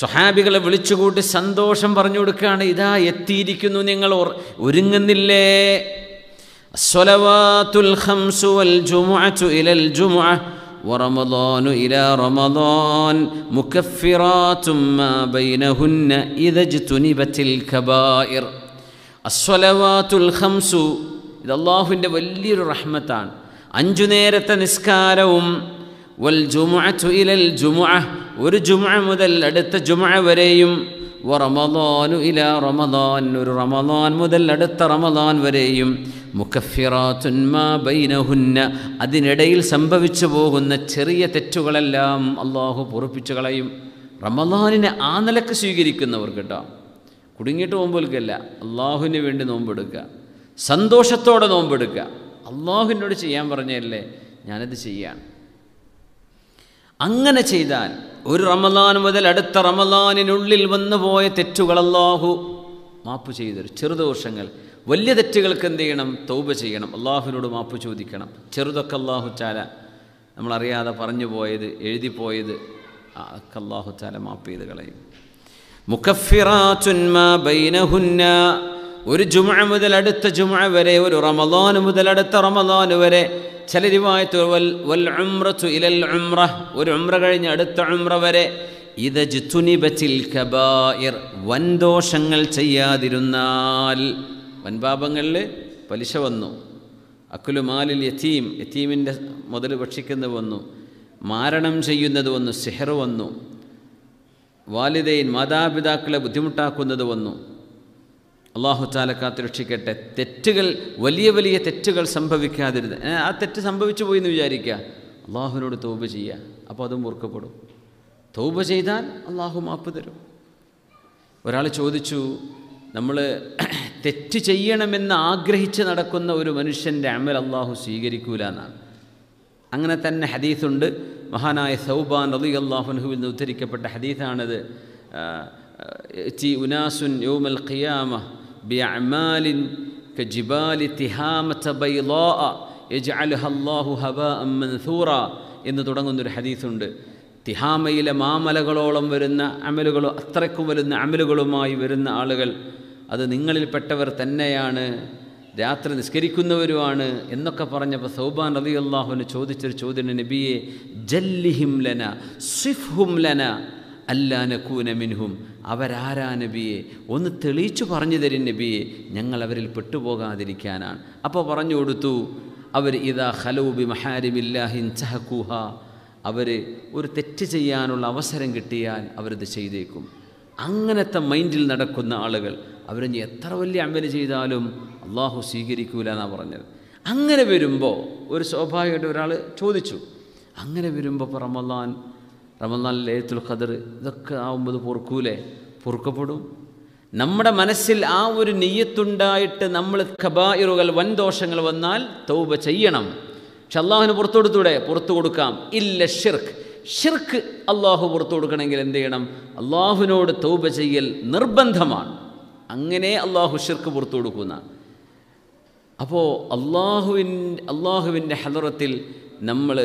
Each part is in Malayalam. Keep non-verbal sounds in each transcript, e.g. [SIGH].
സ്വഹാബികളെ വിളിച്ചുകൂട്ടി സന്തോഷം പറഞ്ഞു കൊടുക്കുകയാണ് ഇതാ എത്തിയിരിക്കുന്നു നിങ്ങൾ ഒരുങ്ങുന്നില്ലേ സ്വലവാത്തുൽ ഖംസു വൽ ജുമുഅത്തു ഇലൽ ജുമുഅ ورمضان ഇല റമദാൻ مكفرات ما بينهن إذا اجتنبت الكبائر الصلوات الخمس ഇത് അള്ളാഹുവിൻ്റെ വലിയൊരു റഹ്മത്താണ് അഞ്ചു നേരത്തെ നിസ്കാരവും വൽ ജുമുഅ ഇലൽ ജുമുഅ ഒരു ജുമ മുതൽ അടുത്ത ജുമ വരെയും റമദാനു ഇല റമദാൻ ഒരു റമദാൻ മുതൽ അടുത്ത റമദാൻ വരെയും ബൈനഹുന്ന അതിനിടയിൽ സംഭവിച്ചു പോകുന്ന ചെറിയ തെറ്റുകളെല്ലാം അള്ളാഹു പൊറപ്പിച്ചു കളയും റമദാനിനെ ആ നിലക്ക് സ്വീകരിക്കുന്നവർ കേട്ടോ കുടുങ്ങിയിട്ട് നോമ്പെടുക്കല്ല അള്ളാഹുവിന് വേണ്ടി നോമ്പെടുക്കുക സന്തോഷത്തോടെ നോമ്പെടുക്കുക അള്ളാഹുവിനോട് ചെയ്യാൻ പറഞ്ഞല്ലേ ഞാനത് ചെയ്യാണ് അങ്ങനെ ചെയ്താൽ ഒരു റമദാൻ മുതൽ അടുത്ത റമദാനിനുള്ളിൽ പോയ തെറ്റുകളല്ലാഹു മാപ്പ് ചെയ്തൊരു ചെറുദോഷങ്ങൾ വലിയ തെറ്റുകൾക്ക് എന്ത് ചെയ്യണം തൗബ ചെയ്യണം അള്ളാഹുവിനോട് മാപ്പ് ചോദിക്കണം ചെറുതൊക്കെ അള്ളാഹു ചാല നമ്മളറിയാതെ പറഞ്ഞു പോയത് എഴുതിപ്പോയത് അതൊക്കെ അള്ളാഹു ചാല മാപ്പ് ചെയ്ത് കളയും ബൈനഹുന്ന ഒരു ജുമ മുതൽ അടുത്ത ജുമ വരെ ഒരു റമദാൻ മുതൽ അടുത്ത റമദാൻ വരെ ചില രൂപമായിട്ട് വൽ വൽ ഉമ്ര ചു ഇലൽ ഉമ്ര ഒരു ഉമ്ര കഴിഞ്ഞ് അടുത്ത ഉമ്ര വരെ ഇത് ജുത്തുനിബച്ചിൽ കബായിർ വൻദോഷങ്ങൾ ചെയ്യാതിരുന്നാൽ വൻപാപങ്ങളിൽ പലിശ വന്നു മാലിൽ യത്തീം യത്തീമിൻ്റെ മുതൽ ഭക്ഷിക്കുന്നത് വന്നു മാരണം ചെയ്യുന്നത് വന്നു സിഹർ വന്നു വാലിദൈൻ മാതാപിതാക്കളെ ബുദ്ധിമുട്ടാക്കുന്നത് വന്നു അള്ളാഹു താല കാത്തുരക്ഷിക്കട്ടെ തെറ്റുകൾ വലിയ വലിയ തെറ്റുകൾ സംഭവിക്കാതിരുത് ആ തെറ്റ് സംഭവിച്ചു പോയി എന്ന് വിചാരിക്കുക അള്ളാഹുവിനോട് തോപ് ചെയ്യുക അപ്പോൾ അതും ഓർക്കപ്പെടും തോപ് ചെയ്താൽ അള്ളാഹു മാപ്പ് തരും ഒരാൾ ചോദിച്ചു നമ്മൾ [CLEARS THROAT] തെറ്റ് ചെയ്യണമെന്ന് ആഗ്രഹിച്ച് നടക്കുന്ന ഒരു മനുഷ്യൻ്റെ അമൽ അള്ളാഹു സ്വീകരിക്കൂല എന്നാണ് അങ്ങനെ തന്നെ ഹദീസുണ്ട് മഹാനായ സൗബാൻ അലി അള്ളാഹുനഹുവിൽ നിന്ന് ഉദ്ധരിക്കപ്പെട്ട ഹദീസാണിത് ചി ഉനാസുൻ യോമൽ ഖിയാമ بأعمال كجبال تهامة بيضاء يجعلها الله هباء منثورا എന്ന് തുടങ്ങുന്നൊരു ഹദീസുണ്ട് തിഹാമയിലെ മാമലകളോളം വരുന്ന അമലുകളോ അത്രയ്ക്കും വരുന്ന അമലുകളുമായി വരുന്ന ആളുകൾ അത് നിങ്ങളിൽപ്പെട്ടവർ തന്നെയാണ് രാത്രി നിസ്കരിക്കുന്നവരുമാണ് എന്നൊക്കെ പറഞ്ഞപ്പോൾ സൗബാൻ റബി അള്ളാഹുവിന് ചോദിച്ചൊരു ചോദ്യം നബിയെ ജല്ലിഹിംലന ലന അല്ലാനക്കൂന മിൻഹും അവരാരാ നബിയെ ഒന്ന് തെളിയിച്ചു പറഞ്ഞു തരും നബിയെ ഞങ്ങൾ അവരിൽ പെട്ടുപോകാതിരിക്കാനാണ് അപ്പോൾ പറഞ്ഞു കൊടുത്തു അവർ ഇതാ ഹലൂബി മഹാരിമില്ലാഹിൻ ചഹക്കൂഹ അവർ ഒരു തെറ്റ് ചെയ്യാനുള്ള അവസരം കിട്ടിയാൽ അവരത് ചെയ്തേക്കും അങ്ങനത്തെ മൈൻഡിൽ നടക്കുന്ന ആളുകൾ അവരിഞ്ഞ് എത്ര വലിയ അമൽ ചെയ്താലും അള്ളാഹു സ്വീകരിക്കൂല എന്നാണ് പറഞ്ഞത് അങ്ങനെ വരുമ്പോൾ ഒരു സ്വാഭാവികമായിട്ട് ഒരാൾ ചോദിച്ചു അങ്ങനെ വരുമ്പോൾ റമദാൻ റമദാൻ ലേത്തുൽ ഖദർ ഇതൊക്കെ ആവുമ്പോൾ പൊറുക്കൂലേ പൊറുക്കപ്പെടും നമ്മുടെ മനസ്സിൽ ആ ഒരു നെയ്യത്തുണ്ടായിട്ട് നമ്മൾ ഖബായിറുകൾ വൻദോഷങ്ങൾ വന്നാൽ തൗബ ചെയ്യണം പക്ഷെ അള്ളാഹുവിന് പുറത്തു കൊടുത്തൂടെ പുറത്തു കൊടുക്കാം ഇല്ല ഷിർഖ് ഷിർഖ് അള്ളാഹു പുറത്തു കൊടുക്കണമെങ്കിൽ എന്ത് ചെയ്യണം അള്ളാഹുവിനോട് തൗബ ചെയ്യൽ നിർബന്ധമാണ് അങ്ങനെ അള്ളാഹു ഷിർഖ് പുറത്തു കൊടുക്കുന്ന അപ്പോൾ അള്ളാഹുവിൻ അള്ളാഹുവിൻ്റെ ഹലറത്തിൽ നമ്മൾ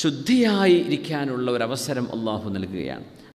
ശുദ്ധിയായി ഇരിക്കാനുള്ള അവസരം അള്ളാഹു നൽകുകയാണ്